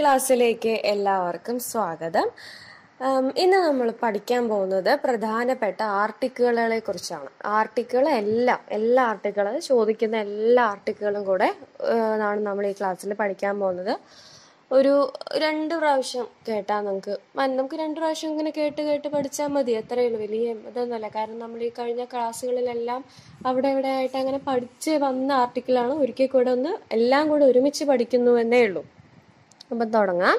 ക്ലാസ്സിലേക്ക് എല്ലാവർക്കും സ്വാഗതം ഇന്ന് നമ്മൾ പഠിക്കാൻ പോകുന്നത് പ്രധാനപ്പെട്ട ആർട്ടിക്കിളുകളെ കുറിച്ചാണ് ആർട്ടിക്കിൾ എല്ലാം എല്ലാ ആർട്ടിക്കിളും ചോദിക്കുന്ന എല്ലാ ആർട്ടിക്കിളും കൂടെ ആണ് നമ്മൾ ഈ ക്ലാസ്സിൽ പഠിക്കാൻ പോകുന്നത് ഒരു രണ്ട് പ്രാവശ്യം കേട്ടാൽ നമുക്ക് നമുക്ക് രണ്ട് പ്രാവശ്യം ഇങ്ങനെ കേട്ട് കേട്ട് പഠിച്ചാൽ മതി അത്രയേ ഉള്ളൂ വലിയ ഇതൊന്നുമല്ല കാരണം നമ്മൾ ഈ കഴിഞ്ഞ ക്ലാസ്സുകളിലെല്ലാം അവിടെ ഇവിടെ ആയിട്ട് അങ്ങനെ പഠിച്ച് വന്ന ആർട്ടിക്കിളാണ് ഒരിക്കൽ കൂടെ ഒന്ന് എല്ലാം കൂടെ ഒരുമിച്ച് പഠിക്കുന്നു എന്നേ ഉള്ളൂ അപ്പം തുടങ്ങാം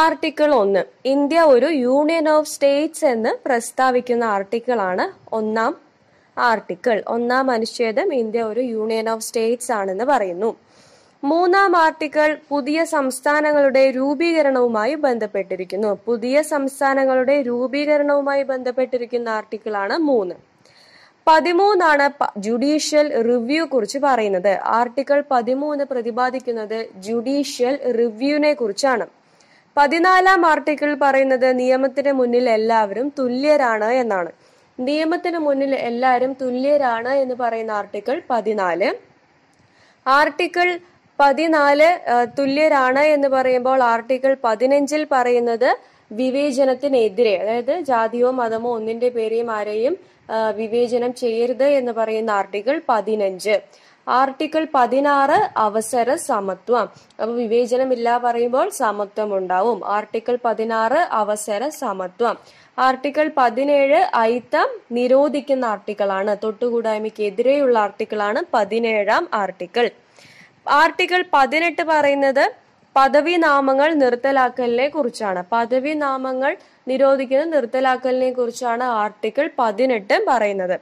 ആർട്ടിക്കിൾ ഒന്ന് ഇന്ത്യ ഒരു യൂണിയൻ ഓഫ് സ്റ്റേറ്റ്സ് എന്ന് പ്രസ്താവിക്കുന്ന ആർട്ടിക്കിൾ ആണ് ഒന്നാം ആർട്ടിക്കിൾ ഒന്നാം അനുച്ഛേദം ഇന്ത്യ ഒരു യൂണിയൻ ഓഫ് സ്റ്റേറ്റ്സ് ആണെന്ന് പറയുന്നു മൂന്നാം ആർട്ടിക്കിൾ പുതിയ സംസ്ഥാനങ്ങളുടെ രൂപീകരണവുമായി ബന്ധപ്പെട്ടിരിക്കുന്നു പുതിയ സംസ്ഥാനങ്ങളുടെ രൂപീകരണവുമായി ബന്ധപ്പെട്ടിരിക്കുന്ന ആർട്ടിക്കിൾ ആണ് മൂന്ന് പതിമൂന്നാണ് ജുഡീഷ്യൽ റിവ്യൂ കുറിച്ച് പറയുന്നത് ആർട്ടിക്കിൾ പതിമൂന്ന് പ്രതിപാദിക്കുന്നത് ജുഡീഷ്യൽ റിവ്യൂവിനെ കുറിച്ചാണ് പതിനാലാം ആർട്ടിക്കിൾ പറയുന്നത് നിയമത്തിന് മുന്നിൽ എല്ലാവരും തുല്യരാണ് എന്നാണ് നിയമത്തിന് മുന്നിൽ എല്ലാവരും തുല്യരാണ് എന്ന് പറയുന്ന ആർട്ടിക്കിൾ പതിനാല് ആർട്ടിക്കിൾ പതിനാല് തുല്യരാണ് എന്ന് പറയുമ്പോൾ ആർട്ടിക്കിൾ പതിനഞ്ചിൽ പറയുന്നത് വിവേചനത്തിനെതിരെ അതായത് ജാതിയോ മതമോ ഒന്നിന്റെ പേരെയും ആരെയും വിവേചനം ചെയ്യരുത് എന്ന് പറയുന്ന ആർട്ടിക്കിൾ പതിനഞ്ച് ആർട്ടിക്കിൾ പതിനാറ് അവസര സമത്വം അപ്പൊ ഇല്ല പറയുമ്പോൾ സമത്വം ഉണ്ടാവും ആർട്ടിക്കിൾ പതിനാറ് അവസര സമത്വം ആർട്ടിക്കിൾ പതിനേഴ് ഐത്തം നിരോധിക്കുന്ന ആണ് തൊട്ടുകൂടായ്മയ്ക്കെതിരെയുള്ള ആർട്ടിക്കിളാണ് പതിനേഴാം ആർട്ടിക്കിൾ ആർട്ടിക്കിൾ പതിനെട്ട് പറയുന്നത് പദവി നാമങ്ങൾ നിർത്തലാക്കലിനെ കുറിച്ചാണ് പദവി നാമങ്ങൾ നിരോധിക്കുന്ന നിർത്തലാക്കലിനെ കുറിച്ചാണ് ആർട്ടിക്കിൾ പതിനെട്ട് പറയുന്നത്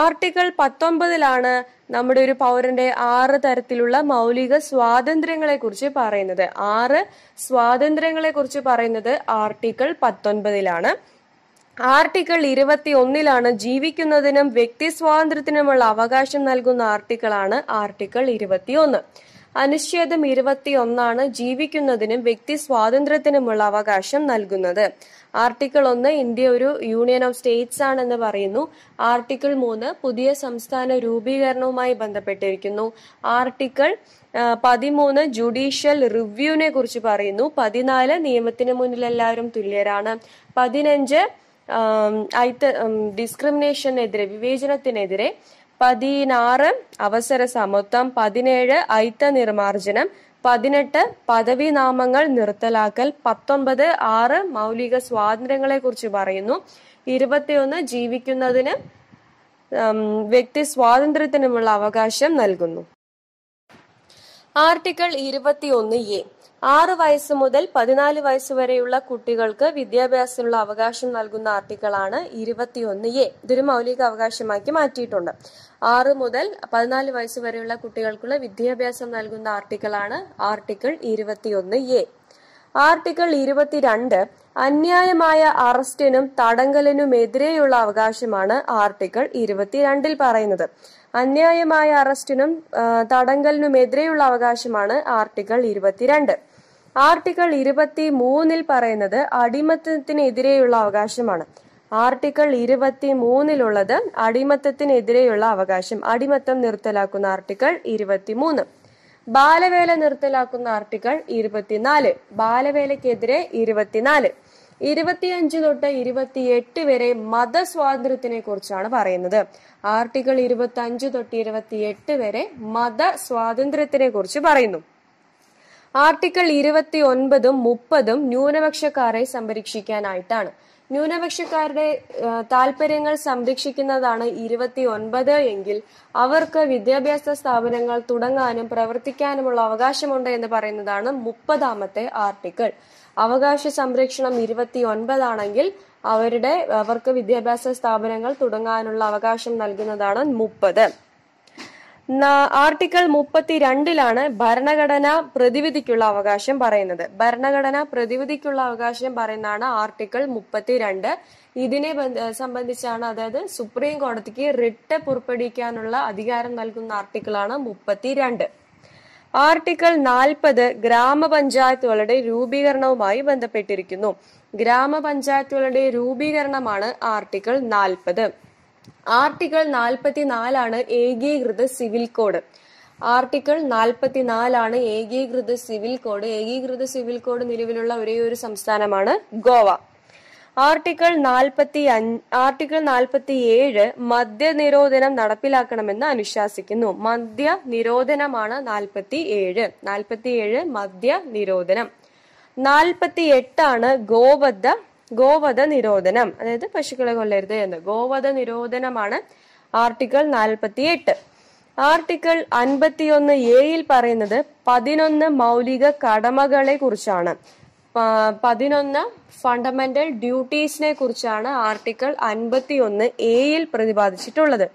ആർട്ടിക്കിൾ പത്തൊമ്പതിലാണ് നമ്മുടെ ഒരു പൗരന്റെ ആറ് തരത്തിലുള്ള മൗലിക സ്വാതന്ത്ര്യങ്ങളെ കുറിച്ച് പറയുന്നത് ആറ് സ്വാതന്ത്ര്യങ്ങളെ കുറിച്ച് പറയുന്നത് ആർട്ടിക്കിൾ പത്തൊൻപതിലാണ് ആർട്ടിക്കിൾ ഇരുപത്തി ഒന്നിലാണ് ജീവിക്കുന്നതിനും വ്യക്തി സ്വാതന്ത്ര്യത്തിനുമുള്ള അവകാശം നൽകുന്ന ആർട്ടിക്കിളാണ് ആർട്ടിക്കിൾ ഇരുപത്തി ഒന്ന് അനുച്ഛേദം ഇരുപത്തിയൊന്നാണ് ജീവിക്കുന്നതിനും വ്യക്തി സ്വാതന്ത്ര്യത്തിനുമുള്ള അവകാശം നൽകുന്നത് ആർട്ടിക്കിൾ ഒന്ന് ഇന്ത്യ ഒരു യൂണിയൻ ഓഫ് സ്റ്റേറ്റ്സ് ആണെന്ന് പറയുന്നു ആർട്ടിക്കിൾ മൂന്ന് പുതിയ സംസ്ഥാന രൂപീകരണവുമായി ബന്ധപ്പെട്ടിരിക്കുന്നു ആർട്ടിക്കിൾ പതിമൂന്ന് ജുഡീഷ്യൽ റിവ്യൂവിനെ കുറിച്ച് പറയുന്നു പതിനാല് നിയമത്തിന് മുന്നിൽ എല്ലാവരും തുല്യരാണ് പതിനഞ്ച് ഡിസ്ക്രിമിനേഷനെതിരെ വിവേചനത്തിനെതിരെ പതിനാറ് അവസര സമത്വം പതിനേഴ് ഐത്ത നിർമാർജനം പതിനെട്ട് പദവിനാമങ്ങൾ നിർത്തലാക്കൽ പത്തൊമ്പത് ആറ് മൗലിക സ്വാതന്ത്ര്യങ്ങളെ കുറിച്ച് പറയുന്നു ഇരുപത്തിയൊന്ന് ജീവിക്കുന്നതിന് വ്യക്തി സ്വാതന്ത്ര്യത്തിനുമുള്ള അവകാശം നൽകുന്നു ആർട്ടിക്കിൾ ഇരുപത്തിയൊന്ന് എ ആറ് വയസ്സ് മുതൽ പതിനാല് വയസ്സ് വരെയുള്ള കുട്ടികൾക്ക് വിദ്യാഭ്യാസത്തിനുള്ള അവകാശം നൽകുന്ന ആർട്ടിക്കിളാണ് ഇരുപത്തിയൊന്ന് എ ഇതൊരു മൗലിക അവകാശമാക്കി മാറ്റിയിട്ടുണ്ട് ആറ് മുതൽ പതിനാല് വയസ്സ് വരെയുള്ള കുട്ടികൾക്കുള്ള വിദ്യാഭ്യാസം നൽകുന്ന ആർട്ടിക്കിളാണ് ആർട്ടിക്കിൾ ഇരുപത്തിയൊന്ന് എ ആർട്ടിക്കിൾ ഇരുപത്തിരണ്ട് അന്യായമായ അറസ്റ്റിനും തടങ്കലിനുമെതിരെയുള്ള അവകാശമാണ് ആർട്ടിക്കിൾ ഇരുപത്തിരണ്ടിൽ പറയുന്നത് അന്യായമായ അറസ്റ്റിനും തടങ്കലിനുമെതിരെയുള്ള അവകാശമാണ് ആർട്ടിക്കിൾ ഇരുപത്തിരണ്ട് ആർട്ടിക്കിൾ ഇരുപത്തി മൂന്നിൽ പറയുന്നത് അടിമത്തത്തിനെതിരെയുള്ള അവകാശമാണ് ആർട്ടിക്കിൾ ഇരുപത്തി മൂന്നിലുള്ളത് അടിമത്തത്തിനെതിരെയുള്ള അവകാശം അടിമത്തം നിർത്തലാക്കുന്ന ആർട്ടിക്കിൾ ഇരുപത്തി മൂന്ന് ബാലവേല നിർത്തലാക്കുന്ന ആർട്ടിക്കിൾ ഇരുപത്തിനാല് ബാലവേലക്കെതിരെ ഇരുപത്തിനാല് ഇരുപത്തിയഞ്ച് തൊട്ട് എട്ട് വരെ മതസ്വാതന്ത്ര്യത്തിനെ കുറിച്ചാണ് പറയുന്നത് ആർട്ടിക്കിൾ ഇരുപത്തി അഞ്ച് തൊട്ട് എട്ട് വരെ മതസ്വാതന്ത്ര്യത്തിനെ കുറിച്ച് പറയുന്നു ആർട്ടിക്കിൾ ഇരുപത്തി ഒൻപതും മുപ്പതും ന്യൂനപക്ഷക്കാരെ സംരക്ഷിക്കാനായിട്ടാണ് ന്യൂനപക്ഷക്കാരുടെ താല്പര്യങ്ങൾ സംരക്ഷിക്കുന്നതാണ് ഇരുപത്തി ഒൻപത് എങ്കിൽ അവർക്ക് വിദ്യാഭ്യാസ സ്ഥാപനങ്ങൾ തുടങ്ങാനും പ്രവർത്തിക്കാനുമുള്ള അവകാശമുണ്ട് എന്ന് പറയുന്നതാണ് മുപ്പതാമത്തെ ആർട്ടിക്കിൾ അവകാശ സംരക്ഷണം ഇരുപത്തി ഒൻപതാണെങ്കിൽ അവരുടെ അവർക്ക് വിദ്യാഭ്യാസ സ്ഥാപനങ്ങൾ തുടങ്ങാനുള്ള അവകാശം നൽകുന്നതാണ് മുപ്പത് ആർട്ടിക്കിൾ രണ്ടിലാണ് ഭരണഘടന പ്രതിവിധിക്കുള്ള അവകാശം പറയുന്നത് ഭരണഘടന പ്രതിവിധിക്കുള്ള അവകാശം പറയുന്നതാണ് ആർട്ടിക്കിൾ രണ്ട് ഇതിനെ സംബന്ധിച്ചാണ് അതായത് സുപ്രീം കോടതിക്ക് റിട്ട് പുറപ്പെടുവിക്കാനുള്ള അധികാരം നൽകുന്ന ആർട്ടിക്കിളാണ് രണ്ട് ആർട്ടിക്കിൾ നാൽപ്പത് ഗ്രാമപഞ്ചായത്തുകളുടെ രൂപീകരണവുമായി ബന്ധപ്പെട്ടിരിക്കുന്നു ഗ്രാമപഞ്ചായത്തുകളുടെ രൂപീകരണമാണ് ആർട്ടിക്കിൾ നാൽപ്പത് ആർട്ടിക്കിൾ നാൽപ്പത്തിനാലാണ് ഏകീകൃത സിവിൽ കോഡ് ആർട്ടിക്കിൾ നാൽപ്പത്തിനാലാണ് ഏകീകൃത സിവിൽ കോഡ് ഏകീകൃത സിവിൽ കോഡ് നിലവിലുള്ള ഒരേ ഒരു സംസ്ഥാനമാണ് ഗോവ ആർട്ടിക്കിൾ നാൽപ്പത്തി ആർട്ടിക്കിൾ നാൽപ്പത്തി ഏഴ് മദ്യ നിരോധനം നടപ്പിലാക്കണമെന്ന് അനുശാസിക്കുന്നു മദ്യ നിരോധനമാണ് നാൽപ്പത്തി ഏഴ് നാൽപ്പത്തി ഏഴ് മദ്യ നിരോധനം നാൽപ്പത്തി എട്ടാണ് ഗോവദ്ധ ഗോവധ നിരോധനം അതായത് പശുക്കളെ കൊല്ലരുത് എന്ന് ഗോവധ നിരോധനമാണ് ആർട്ടിക്കിൾ നാൽപ്പത്തി എട്ട് ആർട്ടിക്കിൾ അൻപത്തിയൊന്ന് എയിൽ പറയുന്നത് പതിനൊന്ന് മൗലിക കടമകളെ കുറിച്ചാണ് പതിനൊന്ന് ഫണ്ടമെന്റൽ ഡ്യൂട്ടീസിനെ കുറിച്ചാണ് ആർട്ടിക്കിൾ അൻപത്തിയൊന്ന് എയിൽ പ്രതിപാദിച്ചിട്ടുള്ളത്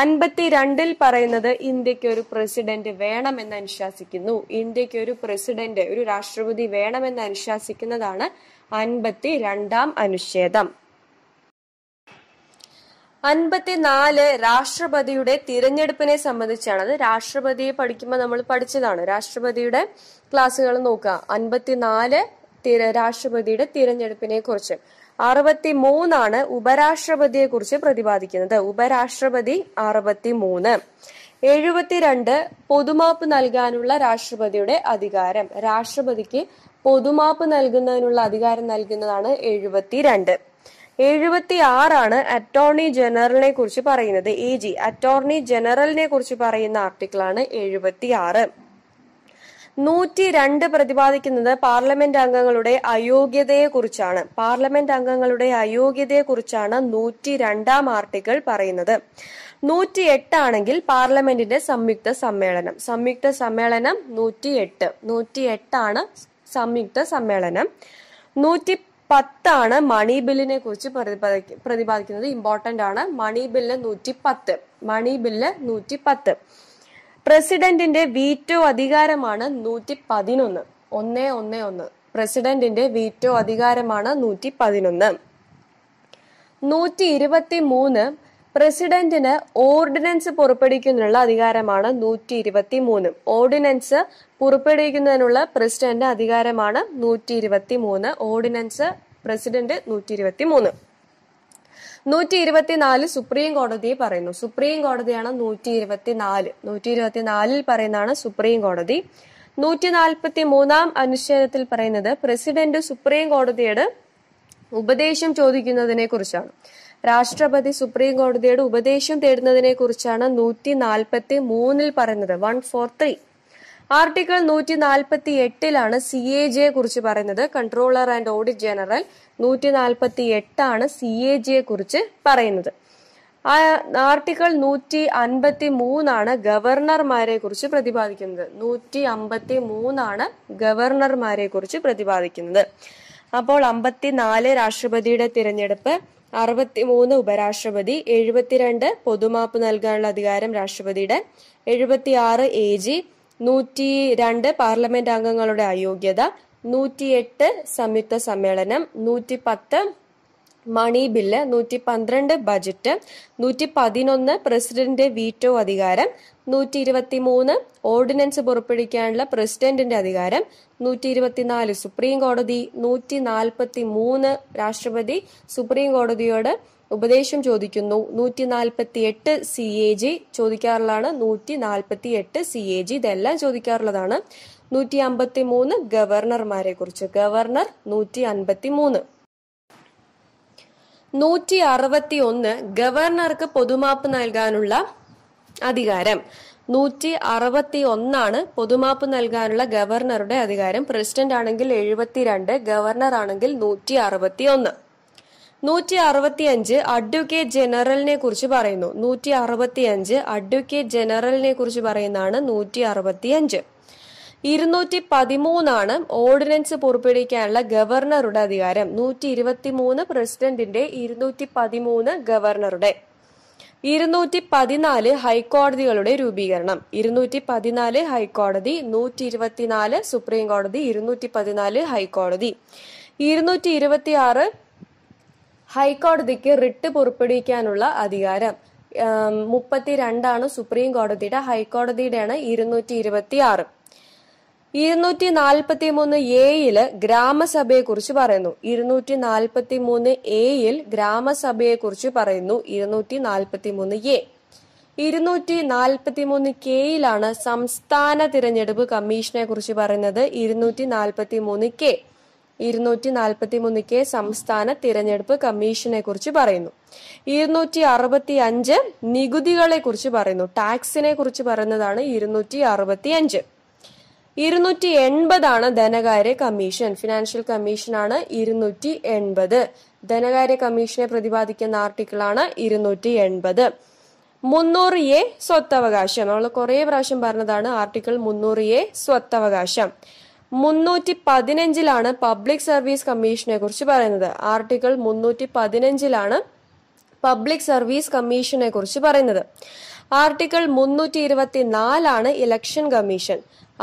അൻപത്തിരണ്ടിൽ പറയുന്നത് ഇന്ത്യക്ക് ഒരു പ്രസിഡന്റ് വേണമെന്ന് അനുശാസിക്കുന്നു ഇന്ത്യക്ക് ഒരു പ്രസിഡന്റ് ഒരു രാഷ്ട്രപതി വേണമെന്ന് അനുശാസിക്കുന്നതാണ് അൻപത്തി രണ്ടാം അനുച്ഛേദം അൻപത്തിനാല് രാഷ്ട്രപതിയുടെ തിരഞ്ഞെടുപ്പിനെ സംബന്ധിച്ചാണ് അത് രാഷ്ട്രപതിയെ പഠിക്കുമ്പോൾ നമ്മൾ പഠിച്ചതാണ് രാഷ്ട്രപതിയുടെ ക്ലാസ്സുകൾ നോക്കുക അൻപത്തിനാല് തിര രാഷ്ട്രപതിയുടെ തിരഞ്ഞെടുപ്പിനെ കുറിച്ച് അറുപത്തി മൂന്നാണ് ഉപരാഷ്ട്രപതിയെ കുറിച്ച് പ്രതിപാദിക്കുന്നത് ഉപരാഷ്ട്രപതി അറുപത്തി മൂന്ന് എഴുപത്തിരണ്ട് പൊതുമാപ്പ് നൽകാനുള്ള രാഷ്ട്രപതിയുടെ അധികാരം രാഷ്ട്രപതിക്ക് പൊതുമാപ്പ് നൽകുന്നതിനുള്ള അധികാരം നൽകുന്നതാണ് രണ്ട് എഴുപത്തി ആറാണ് അറ്റോർണി ജനറലിനെ കുറിച്ച് പറയുന്നത് എ ജി അറ്റോർണി ജനറലിനെ കുറിച്ച് പറയുന്ന ആണ് എഴുപത്തി ആറ് നൂറ്റി രണ്ട് പ്രതിപാദിക്കുന്നത് പാർലമെന്റ് അംഗങ്ങളുടെ അയോഗ്യതയെ കുറിച്ചാണ് പാർലമെന്റ് അംഗങ്ങളുടെ അയോഗ്യതയെ കുറിച്ചാണ് നൂറ്റി രണ്ടാം ആർട്ടിക്കിൾ പറയുന്നത് നൂറ്റി എട്ടാണെങ്കിൽ പാർലമെന്റിന്റെ സംയുക്ത സമ്മേളനം സംയുക്ത സമ്മേളനം നൂറ്റി എട്ട് നൂറ്റി എട്ടാണ് സംയുക്ത സമ്മേളനം നൂറ്റി പത്താണ് മണി ബില്ലിനെ കുറിച്ച് പ്രതിപാദി പ്രതിപാദിക്കുന്നത് ഇമ്പോർട്ടന്റ് ആണ് മണി ബില്ല് നൂറ്റി പത്ത് മണി ബില്ല് നൂറ്റി പത്ത് പ്രസിഡന്റിന്റെ വീറ്റോ അധികാരമാണ് നൂറ്റി പതിനൊന്ന് ഒന്നേ ഒന്നേ ഒന്ന് പ്രസിഡന്റിന്റെ വീറ്റോ അധികാരമാണ് നൂറ്റി പതിനൊന്ന് നൂറ്റി ഇരുപത്തി മൂന്ന് പ്രസിഡന്റിന് ഓർഡിനൻസ് പുറപ്പെടുവിക്കുന്നതിനുള്ള അധികാരമാണ് നൂറ്റി ഇരുപത്തി മൂന്ന് ഓർഡിനൻസ് പുറപ്പെടുവിക്കുന്നതിനുള്ള പ്രസിഡന്റ് അധികാരമാണ് നൂറ്റി ഇരുപത്തി മൂന്ന് ഓർഡിനൻസ് പ്രസിഡന്റ് നൂറ്റി ഇരുപത്തി മൂന്ന് നൂറ്റി ഇരുപത്തി നാല് സുപ്രീം കോടതി പറയുന്നു സുപ്രീം കോടതിയാണ് നൂറ്റി ഇരുപത്തി നാല് നൂറ്റി ഇരുപത്തി നാലിൽ പറയുന്നതാണ് സുപ്രീം കോടതി നൂറ്റി നാൽപ്പത്തി മൂന്നാം അനുച്ഛേദത്തിൽ പറയുന്നത് പ്രസിഡന്റ് സുപ്രീം കോടതിയുടെ ഉപദേശം ചോദിക്കുന്നതിനെ കുറിച്ചാണ് രാഷ്ട്രപതി സുപ്രീം കോടതിയുടെ ഉപദേശം തേടുന്നതിനെ കുറിച്ചാണ് നൂറ്റി നാൽപ്പത്തി മൂന്നിൽ പറയുന്നത് വൺ ഫോർ ത്രീ ആർട്ടിക്കിൾ നൂറ്റി നാൽപ്പത്തി എട്ടിലാണ് സി എ ജെയെ കുറിച്ച് പറയുന്നത് കൺട്രോളർ ആൻഡ് ഓഡിറ്റ് ജനറൽ നൂറ്റി നാൽപ്പത്തി എട്ടാണ് സി എ ജെയെ കുറിച്ച് പറയുന്നത് ആർട്ടിക്കിൾ നൂറ്റി അൻപത്തി മൂന്നാണ് ഗവർണർമാരെ കുറിച്ച് പ്രതിപാദിക്കുന്നത് നൂറ്റി അമ്പത്തി മൂന്നാണ് ഗവർണർമാരെ കുറിച്ച് പ്രതിപാദിക്കുന്നത് അപ്പോൾ അമ്പത്തിനാല് രാഷ്ട്രപതിയുടെ തിരഞ്ഞെടുപ്പ് അറുപത്തിമൂന്ന് ഉപരാഷ്ട്രപതി എഴുപത്തിരണ്ട് പൊതുമാപ്പ് നൽകാനുള്ള അധികാരം രാഷ്ട്രപതിയുടെ എഴുപത്തിയാറ് എ ജി നൂറ്റി രണ്ട് പാർലമെന്റ് അംഗങ്ങളുടെ അയോഗ്യത നൂറ്റിയെട്ട് സംയുക്ത സമ്മേളനം നൂറ്റി പത്ത് മണി ബില്ല് നൂറ്റി പന്ത്രണ്ട് ബജറ്റ് നൂറ്റി പതിനൊന്ന് പ്രസിഡന്റിന്റെ വീറ്റോ അധികാരം നൂറ്റി ഇരുപത്തി മൂന്ന് ഓർഡിനൻസ് പുറപ്പെടുവിക്കാനുള്ള പ്രസിഡന്റിന്റെ അധികാരം നൂറ്റി ഇരുപത്തിനാല് സുപ്രീം കോടതി നൂറ്റി നാൽപ്പത്തി മൂന്ന് രാഷ്ട്രപതി സുപ്രീം കോടതിയോട് ഉപദേശം ചോദിക്കുന്നു നൂറ്റി നാൽപ്പത്തി എട്ട് സി എ ജി ചോദിക്കാറുള്ളതാണ് നൂറ്റി നാൽപ്പത്തി എട്ട് സി എ ജി ഇതെല്ലാം ചോദിക്കാറുള്ളതാണ് നൂറ്റി അമ്പത്തി മൂന്ന് ഗവർണർമാരെ കുറിച്ച് ഗവർണർ നൂറ്റി അൻപത്തി മൂന്ന് നൂറ്റി അറുപത്തി ഒന്ന് ഗവർണർക്ക് പൊതുമാപ്പ് നൽകാനുള്ള അധികാരം നൂറ്റി അറുപത്തി ഒന്നാണ് പൊതുമാപ്പ് നൽകാനുള്ള ഗവർണറുടെ അധികാരം പ്രസിഡന്റ് ആണെങ്കിൽ എഴുപത്തിരണ്ട് ഗവർണർ ആണെങ്കിൽ നൂറ്റി അറുപത്തി ഒന്ന് നൂറ്റി അറുപത്തി അഞ്ച് അഡ്വക്കേറ്റ് ജനറലിനെ കുറിച്ച് പറയുന്നു നൂറ്റി അറുപത്തി അഞ്ച് അഡ്വക്കേറ്റ് ജനറലിനെ കുറിച്ച് പറയുന്നതാണ് നൂറ്റി അറുപത്തി അഞ്ച് ഇരുന്നൂറ്റി പതിമൂന്നാണ് ഓർഡിനൻസ് പുറപ്പെടുവിക്കാനുള്ള ഗവർണറുടെ അധികാരം നൂറ്റി ഇരുപത്തി മൂന്ന് പ്രസിഡന്റിന്റെ ഇരുന്നൂറ്റി പതിമൂന്ന് ഗവർണറുടെ ഇരുന്നൂറ്റി പതിനാല് ഹൈക്കോടതികളുടെ രൂപീകരണം ഇരുന്നൂറ്റി പതിനാല് ഹൈക്കോടതി നൂറ്റി ഇരുപത്തിനാല് സുപ്രീം കോടതി ഇരുന്നൂറ്റി പതിനാല് ഹൈക്കോടതി ഇരുന്നൂറ്റി ഇരുപത്തി ആറ് ഹൈക്കോടതിക്ക് റിട്ട് പുറപ്പെടുവിക്കാനുള്ള അധികാരം മുപ്പത്തി രണ്ടാണ് സുപ്രീം കോടതിയുടെ ഹൈക്കോടതിയുടെയാണ് ഇരുന്നൂറ്റി ഇരുപത്തി ആറ് ഇരുന്നൂറ്റി നാൽപ്പത്തി മൂന്ന് എയില് ഗ്രാമസഭയെക്കുറിച്ച് പറയുന്നു ഇരുന്നൂറ്റി നാൽപ്പത്തി മൂന്ന് എയിൽ ഗ്രാമസഭയെക്കുറിച്ച് പറയുന്നു ഇരുന്നൂറ്റി നാൽപ്പത്തി മൂന്ന് എ ഇരുന്നൂറ്റി നാൽപ്പത്തി മൂന്ന് കെയിലാണ് സംസ്ഥാന തിരഞ്ഞെടുപ്പ് കമ്മീഷനെ കുറിച്ച് പറയുന്നത് ഇരുന്നൂറ്റി നാൽപ്പത്തി മൂന്ന് കെ ഇരുന്നൂറ്റി നാൽപ്പത്തി മൂന്ന് കെ സംസ്ഥാന തിരഞ്ഞെടുപ്പ് കമ്മീഷനെ കുറിച്ച് പറയുന്നു ഇരുന്നൂറ്റി അറുപത്തി അഞ്ച് നികുതികളെ കുറിച്ച് പറയുന്നു ടാക്സിനെ കുറിച്ച് പറയുന്നതാണ് ഇരുന്നൂറ്റി അറുപത്തി അഞ്ച് ഇരുന്നൂറ്റി എൺപതാണ് ധനകാര്യ കമ്മീഷൻ ഫിനാൻഷ്യൽ കമ്മീഷനാണ് ഇരുന്നൂറ്റി എൺപത് ധനകാര്യ കമ്മീഷനെ പ്രതിപാദിക്കുന്ന ആർട്ടിക്കിളാണ് ഇരുന്നൂറ്റി എൺപത് മുന്നൂറ് എ സ്വത്തവകാശം നമ്മൾ കുറേ പ്രാവശ്യം പറഞ്ഞതാണ് ആർട്ടിക്കിൾ മുന്നൂറ് എ സ്വത്തവകാശം മുന്നൂറ്റി പതിനഞ്ചിലാണ് പബ്ലിക് സർവീസ് കമ്മീഷനെ കുറിച്ച് പറയുന്നത് ആർട്ടിക്കിൾ മുന്നൂറ്റി പതിനഞ്ചിലാണ് പബ്ലിക് സർവീസ് കമ്മീഷനെ കുറിച്ച് പറയുന്നത് ആർട്ടിക്കിൾ മുന്നൂറ്റി ഇരുപത്തി നാലാണ് ഇലക്ഷൻ കമ്മീഷൻ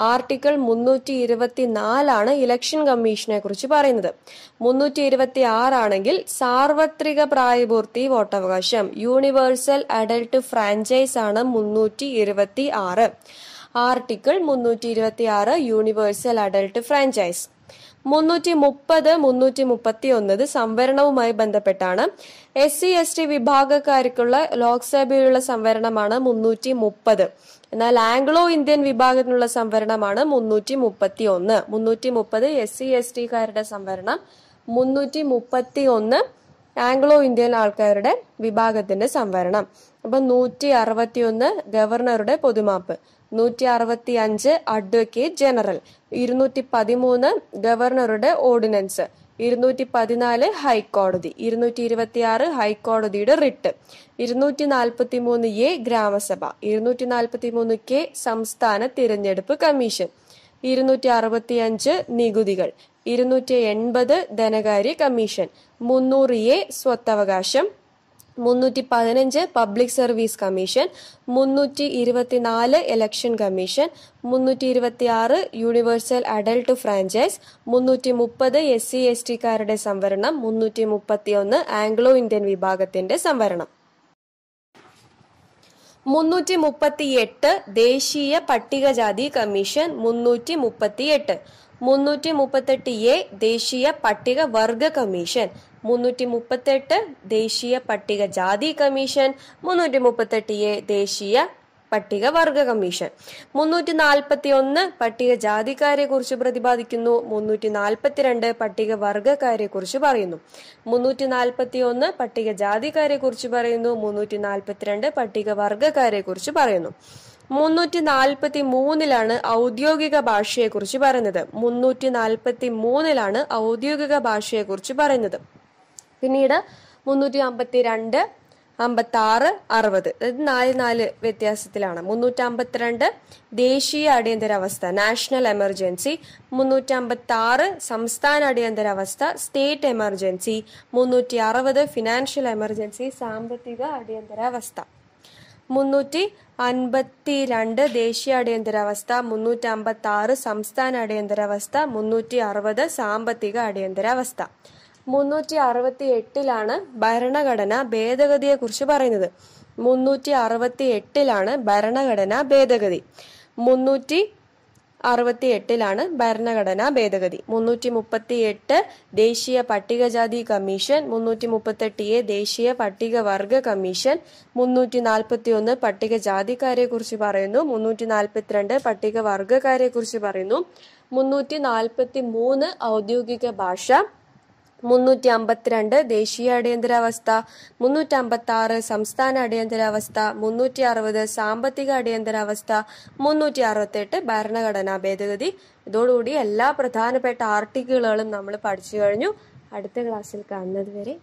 ആർട്ടിക്കിൾ മുന്നൂറ്റി ഇരുപത്തി നാലാണ് ഇലക്ഷൻ കമ്മീഷനെ കുറിച്ച് പറയുന്നത് മുന്നൂറ്റി ഇരുപത്തി ആറാണെങ്കിൽ സാർവത്രിക പ്രായപൂർത്തി വോട്ടവകാശം യൂണിവേഴ്സൽ അഡൽട്ട് ഫ്രാഞ്ചൈസ് ആണ് മുന്നൂറ്റി ഇരുപത്തി ആറ് ആർട്ടിക്കിൾ മുന്നൂറ്റി ഇരുപത്തി ആറ് യൂണിവേഴ്സൽ അഡൽട്ട് ഫ്രാഞ്ചൈസ് മുന്നൂറ്റി മുപ്പത് മുന്നൂറ്റി മുപ്പത്തി ഒന്നത് സംവരണവുമായി ബന്ധപ്പെട്ടാണ് എസ് സി എസ് ടി വിഭാഗക്കാർക്കുള്ള ലോക്സഭയിലുള്ള സംവരണമാണ് മുന്നൂറ്റി മുപ്പത് എന്നാൽ ആംഗ്ലോ ഇന്ത്യൻ വിഭാഗത്തിനുള്ള സംവരണമാണ് മുന്നൂറ്റി മുപ്പത്തി ഒന്ന് മുന്നൂറ്റി മുപ്പത് എസ് സി എസ് ടിക്കാരുടെ സംവരണം മുന്നൂറ്റി മുപ്പത്തി ഒന്ന് ആംഗ്ലോ ഇന്ത്യൻ ആൾക്കാരുടെ വിഭാഗത്തിന്റെ സംവരണം അപ്പൊ നൂറ്റി അറുപത്തി ഒന്ന് ഗവർണറുടെ പൊതുമാപ്പ് നൂറ്റി അറുപത്തി അഞ്ച് അഡ്വക്കേറ്റ് ജനറൽ ഇരുന്നൂറ്റി പതിമൂന്ന് ഗവർണറുടെ ഓർഡിനൻസ് ഇരുന്നൂറ്റി പതിനാല് ഹൈക്കോടതി ഇരുന്നൂറ്റി ഇരുപത്തി ആറ് ഹൈക്കോടതിയുടെ റിട്ട് ഇരുന്നൂറ്റി നാൽപ്പത്തി മൂന്ന് എ ഗ്രാമസഭ ഇരുന്നൂറ്റി നാൽപ്പത്തി മൂന്ന് കെ സംസ്ഥാന തിരഞ്ഞെടുപ്പ് കമ്മീഷൻ ഇരുന്നൂറ്റി അറുപത്തി അഞ്ച് നികുതികൾ ഇരുന്നൂറ്റി എൺപത് ധനകാര്യ കമ്മീഷൻ മുന്നൂറ് എ സ്വത്തവകാശം മുന്നൂറ്റി പതിനഞ്ച് പബ്ലിക് സർവീസ് കമ്മീഷൻ മുന്നൂറ്റി ഇരുപത്തിനാല് എലക്ഷൻ കമ്മീഷൻ മുന്നൂറ്റി ഇരുപത്തി ആറ് യൂണിവേഴ്സൽ അഡൽട്ട് ഫ്രാഞ്ചൈസ് മുന്നൂറ്റി മുപ്പത് എസ് സി എസ് ടിക്കാരുടെ സംവരണം മുന്നൂറ്റി മുപ്പത്തി ഒന്ന് ആംഗ്ലോ ഇന്ത്യൻ വിഭാഗത്തിന്റെ സംവരണം മുന്നൂറ്റി മുപ്പത്തി എട്ട് ദേശീയ പട്ടികജാതി കമ്മീഷൻ മുന്നൂറ്റി മുപ്പത്തി എട്ട് മുന്നൂറ്റി മുപ്പത്തെട്ട് എ ദേശീയ പട്ടിക വർഗ കമ്മീഷൻ മുന്നൂറ്റി മുപ്പത്തെട്ട് ദേശീയ പട്ടികജാതി കമ്മീഷൻ മുന്നൂറ്റി മുപ്പത്തെട്ട് എ ദേശീയ പട്ടികവർഗ കമ്മീഷൻ മുന്നൂറ്റി നാൽപ്പത്തി ഒന്ന് പട്ടിക ജാതിക്കാരെ കുറിച്ച് പ്രതിപാദിക്കുന്നു മുന്നൂറ്റി നാൽപ്പത്തിരണ്ട് പട്ടികവർഗക്കാരെ കുറിച്ച് പറയുന്നു മുന്നൂറ്റി നാൽപ്പത്തി ഒന്ന് പട്ടിക ജാതിക്കാരെ കുറിച്ച് പറയുന്നു മുന്നൂറ്റി നാൽപ്പത്തിരണ്ട് പട്ടികവർഗക്കാരെ കുറിച്ച് പറയുന്നു മുന്നൂറ്റി നാൽപ്പത്തി മൂന്നിലാണ് ഔദ്യോഗിക ഭാഷയെ കുറിച്ച് പറയുന്നത് മുന്നൂറ്റി നാൽപ്പത്തി മൂന്നിലാണ് ഔദ്യോഗിക ഭാഷയെ കുറിച്ച് പറയുന്നത് പിന്നീട് മുന്നൂറ്റി അമ്പത്തി രണ്ട് അമ്പത്തി ആറ് അറുപത് അതായത് നാല് നാല് വ്യത്യാസത്തിലാണ് മുന്നൂറ്റി അമ്പത്തിരണ്ട് ദേശീയ അടിയന്തരാവസ്ഥ നാഷണൽ എമർജൻസി മുന്നൂറ്റി അമ്പത്തി ആറ് സംസ്ഥാന അടിയന്തരാവസ്ഥ സ്റ്റേറ്റ് എമർജൻസി മുന്നൂറ്റി അറുപത് ഫിനാൻഷ്യൽ എമർജൻസി സാമ്പത്തിക അടിയന്തരാവസ്ഥ മുന്നൂറ്റി അൻപത്തി രണ്ട് ദേശീയ അടിയന്തരാവസ്ഥ മുന്നൂറ്റി അമ്പത്തി ആറ് സംസ്ഥാന അടിയന്തരാവസ്ഥ മുന്നൂറ്റി അറുപത് സാമ്പത്തിക അടിയന്തരാവസ്ഥ മുന്നൂറ്റി അറുപത്തി എട്ടിലാണ് ഭരണഘടന ഭേദഗതിയെ കുറിച്ച് പറയുന്നത് മുന്നൂറ്റി അറുപത്തി എട്ടിലാണ് ഭരണഘടന ഭേദഗതി മുന്നൂറ്റി അറുപത്തി എട്ടിലാണ് ഭരണഘടന ഭേദഗതി മുന്നൂറ്റി മുപ്പത്തി എട്ട് ദേശീയ പട്ടികജാതി കമ്മീഷൻ മുന്നൂറ്റി മുപ്പത്തെട്ട് എ ദേശീയ പട്ടികവർഗ കമ്മീഷൻ മുന്നൂറ്റി നാൽപ്പത്തി ഒന്ന് പട്ടികജാതിക്കാരെ കുറിച്ച് പറയുന്നു മുന്നൂറ്റി നാൽപ്പത്തിരണ്ട് പട്ടികവർഗക്കാരെ കുറിച്ച് പറയുന്നു മുന്നൂറ്റി നാൽപ്പത്തി മൂന്ന് ഔദ്യോഗിക ഭാഷ മുന്നൂറ്റി അമ്പത്തിരണ്ട് ദേശീയ അടിയന്തരാവസ്ഥ മുന്നൂറ്റി അമ്പത്തി ആറ് സംസ്ഥാന അടിയന്തരാവസ്ഥ മുന്നൂറ്റി അറുപത് സാമ്പത്തിക അടിയന്തരാവസ്ഥ മുന്നൂറ്റി അറുപത്തെട്ട് ഭരണഘടനാ ഭേദഗതി ഇതോടുകൂടി എല്ലാ പ്രധാനപ്പെട്ട ആർട്ടിക്കിളുകളും നമ്മൾ പഠിച്ചു കഴിഞ്ഞു അടുത്ത ക്ലാസ്സിൽ കാണുന്നത് വരെ